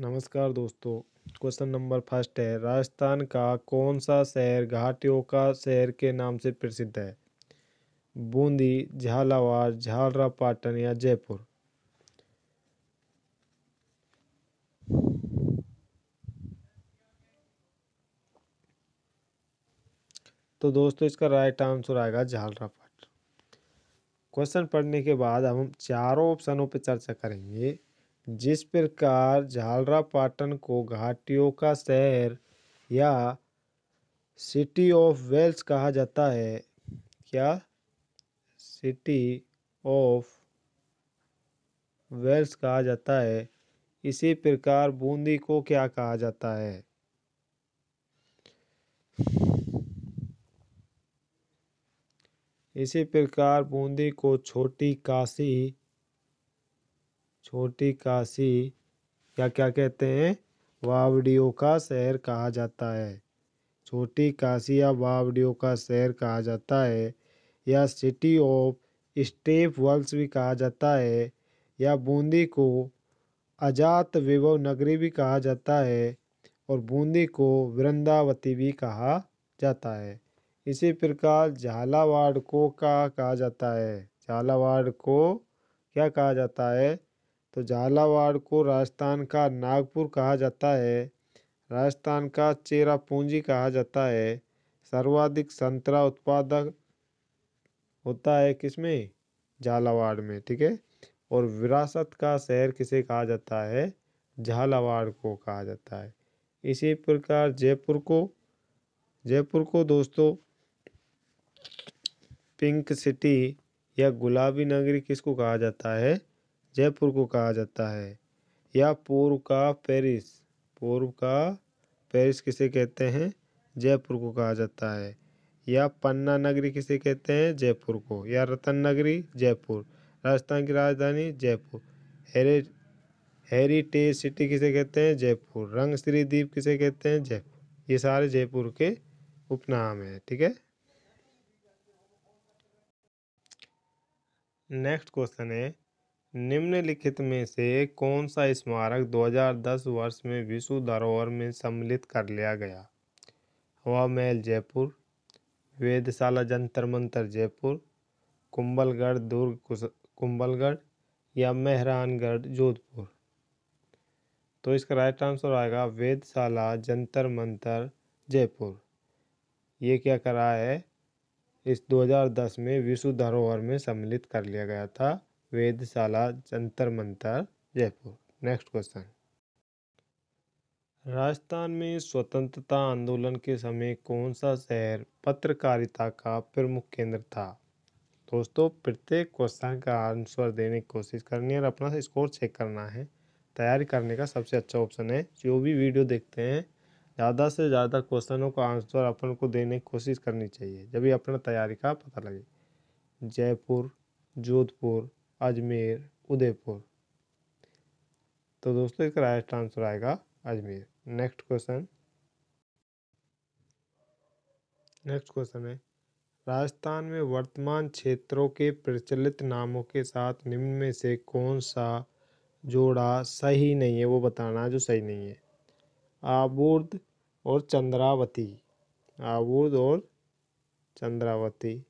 नमस्कार दोस्तों question number first है राजस्थान का कौन सा शहर घाटियों का शहर के नाम से प्रसिद्ध है बूंदी झालावाड़ झालरापाटन या जयपुर तो दोस्तों इसका राइट आंसर आएगा झालरापाटन क्वेश्चन पढ़ने के बाद हम चारों ऑप्शनों पर चर्चा करेंगे जिस प्रकार झालरापाटन को घाटियों का शहर या सिटी ऑफ वेल्स कहा जाता है क्या सिटी ऑफ वेल्स कहा जाता है इसी प्रकार बूंदी को क्या कहा जाता है इसी प्रकार बूंदी को छोटी काशी छोटी काशी या क्या कहते हैं वावडियों का शहर कहा जाता है छोटी काशी या वावडियों का शहर कहा जाता है या सिटी ऑफ स्टेप वर्ल्स भी कहा जाता है या बूंदी को अजात विभव नगरी भी कहा जाता है और बूंदी को वृंदावती भी कहा जाता है इसी प्रकार झालावाड़ को का कहा जाता है झालावाड़ को क्या कहा जाता है तो झालावाड़ को राजस्थान का नागपुर कहा जाता है राजस्थान का चेरापूंजी कहा जाता है सर्वाधिक संतरा उत्पादक होता है किसमें झालावाड़ में ठीक है और विरासत का शहर किसे कहा जाता है झालावाड़ को कहा जाता है इसी प्रकार जयपुर को जयपुर को दोस्तों पिंक सिटी या गुलाबी नगरी किसको कहा जाता है जयपुर को कहा जाता है या पूर्व का पेरिस पूर्व का पेरिस किसे कहते हैं जयपुर को कहा जाता है या पन्ना नगरी किसे कहते हैं जयपुर को या रतन नगरी जयपुर राजस्थान की राजधानी जयपुर हेरे हेरिटेज सिटी किसे कहते हैं जयपुर रंग श्री द्वीप किसे कहते हैं जयपुर ये सारे जयपुर के उपनाम हैं ठीक है नेक्स्ट क्वेश्चन है निम्नलिखित में से कौन सा स्मारक 2010 वर्ष में विश्व धरोहर में सम्मिलित कर लिया गया हवा महल जयपुर वेदशाला जंतर मंतर जयपुर कुंभलगढ़ दुर्ग कुंभलगढ़ या मेहरानगढ़ जोधपुर तो इसका राइट आंसर आएगा वेदशाला जंतर मंतर जयपुर ये क्या करा है इस 2010 में विश्व धरोहर में सम्मिलित कर लिया गया था वेदशाला जंतर मंतर जयपुर नेक्स्ट क्वेश्चन राजस्थान में स्वतंत्रता आंदोलन के समय कौन सा शहर पत्रकारिता का प्रमुख केंद्र था दोस्तों प्रत्येक क्वेश्चन का आंसर देने की कोशिश करनी है और अपना स्कोर चेक करना है तैयारी करने का सबसे अच्छा ऑप्शन है जो भी वीडियो देखते हैं ज़्यादा से ज़्यादा क्वेश्चनों का आंसर अपन को देने की कोशिश करनी चाहिए जब भी अपना तैयारी का पता लगे जयपुर जोधपुर अजमेर उदयपुर तो दोस्तों इसका राइट आंसर आएगा Ajmer next question next question है राजस्थान में वर्तमान क्षेत्रों के प्रचलित नामों के साथ निम्न में से कौन सा जोड़ा सही नहीं है वो बताना जो सही नहीं है आबूर्द और चंद्रावती आबूर्द और चंद्रावती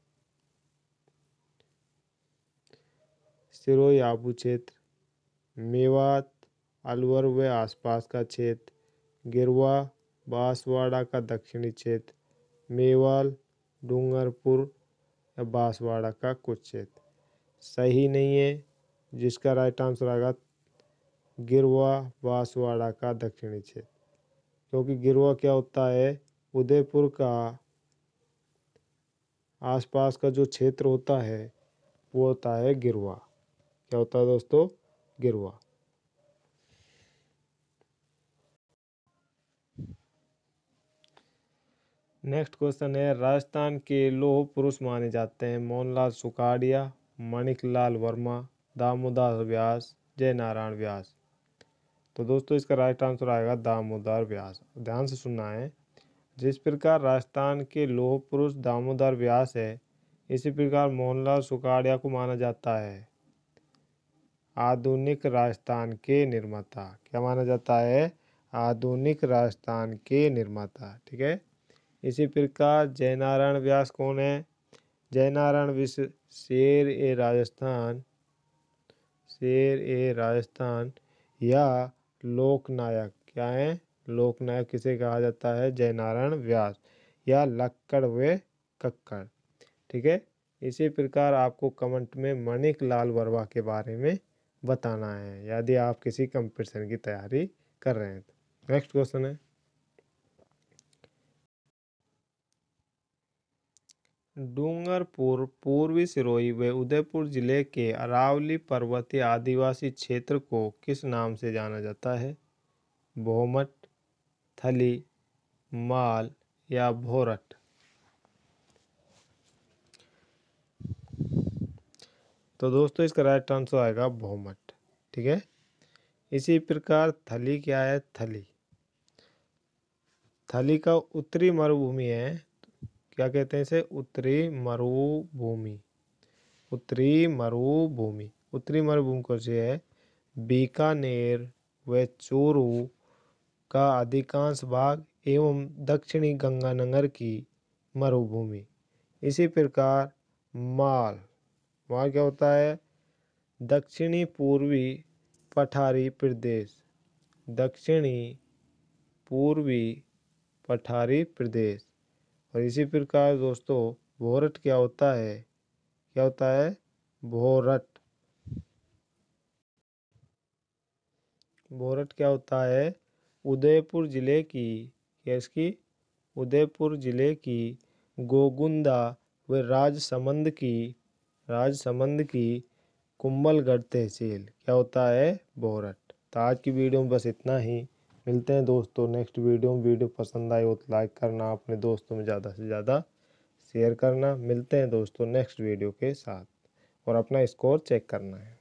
सिरोही आबू क्षेत्र मेवात अलवर व आसपास का क्षेत्र गिरवा बांसवाड़ा का दक्षिणी क्षेत्र मेवाल डूंगरपुर या बांसवाड़ा का कुछ क्षेत्र सही नहीं है जिसका राइट आंसर आगा गिरवा बांसवाड़ा का दक्षिणी क्षेत्र क्योंकि गिरवा क्या होता है उदयपुर का आसपास का जो क्षेत्र होता है वो होता है गिरवा क्या होता है दोस्तों गिरुआ नेक्स्ट क्वेश्चन है राजस्थान के लोह पुरुष माने जाते हैं मोहनलाल सुखाड़िया मणिकलाल वर्मा दामोदर व्यास जय नारायण व्यास तो दोस्तों इसका राइट आंसर आएगा दामोदर व्यास ध्यान से सुनना है जिस प्रकार राजस्थान के लोह पुरुष दामोदर व्यास है इसी प्रकार मोहनलाल सुखाड़िया को माना जाता है आधुनिक राजस्थान के निर्माता क्या माना जाता है आधुनिक राजस्थान के निर्माता ठीक है इसी प्रकार जयनारायण व्यास कौन है जयनारायण विश्व शेर ए राजस्थान शेर ए राजस्थान या लोकनायक क्या है लोकनायक किसे कहा जाता है जयनारायण व्यास या लक्कड़ वे कक्कड़ ठीक है इसी प्रकार आपको कमेंट में मणिक लाल वर्मा के बारे में बताना है यदि आप किसी कंपटीशन की तैयारी कर रहे हैं तो नेक्स्ट क्वेश्चन है डूंगरपुर पूर्वी सिरोही व उदयपुर जिले के अरावली पर्वतीय आदिवासी क्षेत्र को किस नाम से जाना जाता है बोहमट थली माल या भोरट तो दोस्तों इसका राइट आंसर आएगा बहुमट ठीक है इसी प्रकार थली क्या है थली थली का उत्तरी मरुभूमि है क्या कहते हैं इसे उत्तरी मरुभूमि उत्तरी मरुभूमि उत्तरी मरुभूमि कौन सी है बीकानेर व चोरू का अधिकांश भाग एवं दक्षिणी गंगानगर की मरुभूमि इसी प्रकार माल वहाँ क्या होता है दक्षिणी पूर्वी पठारी प्रदेश दक्षिणी पूर्वी पठारी प्रदेश और इसी प्रकार दोस्तों भोरट क्या होता है क्या होता है भोरट भोरट क्या होता है उदयपुर ज़िले की इसकी उदयपुर ज़िले की गोगुंदा व राजसमंद की राजसमंद की कुंबलगढ़ तहसील क्या होता है बोरट तो आज की वीडियो में बस इतना ही मिलते हैं दोस्तों नेक्स्ट वीडियो में वीडियो पसंद आई हो तो लाइक करना अपने दोस्तों में ज़्यादा से ज़्यादा शेयर करना मिलते हैं दोस्तों नेक्स्ट वीडियो के साथ और अपना स्कोर चेक करना है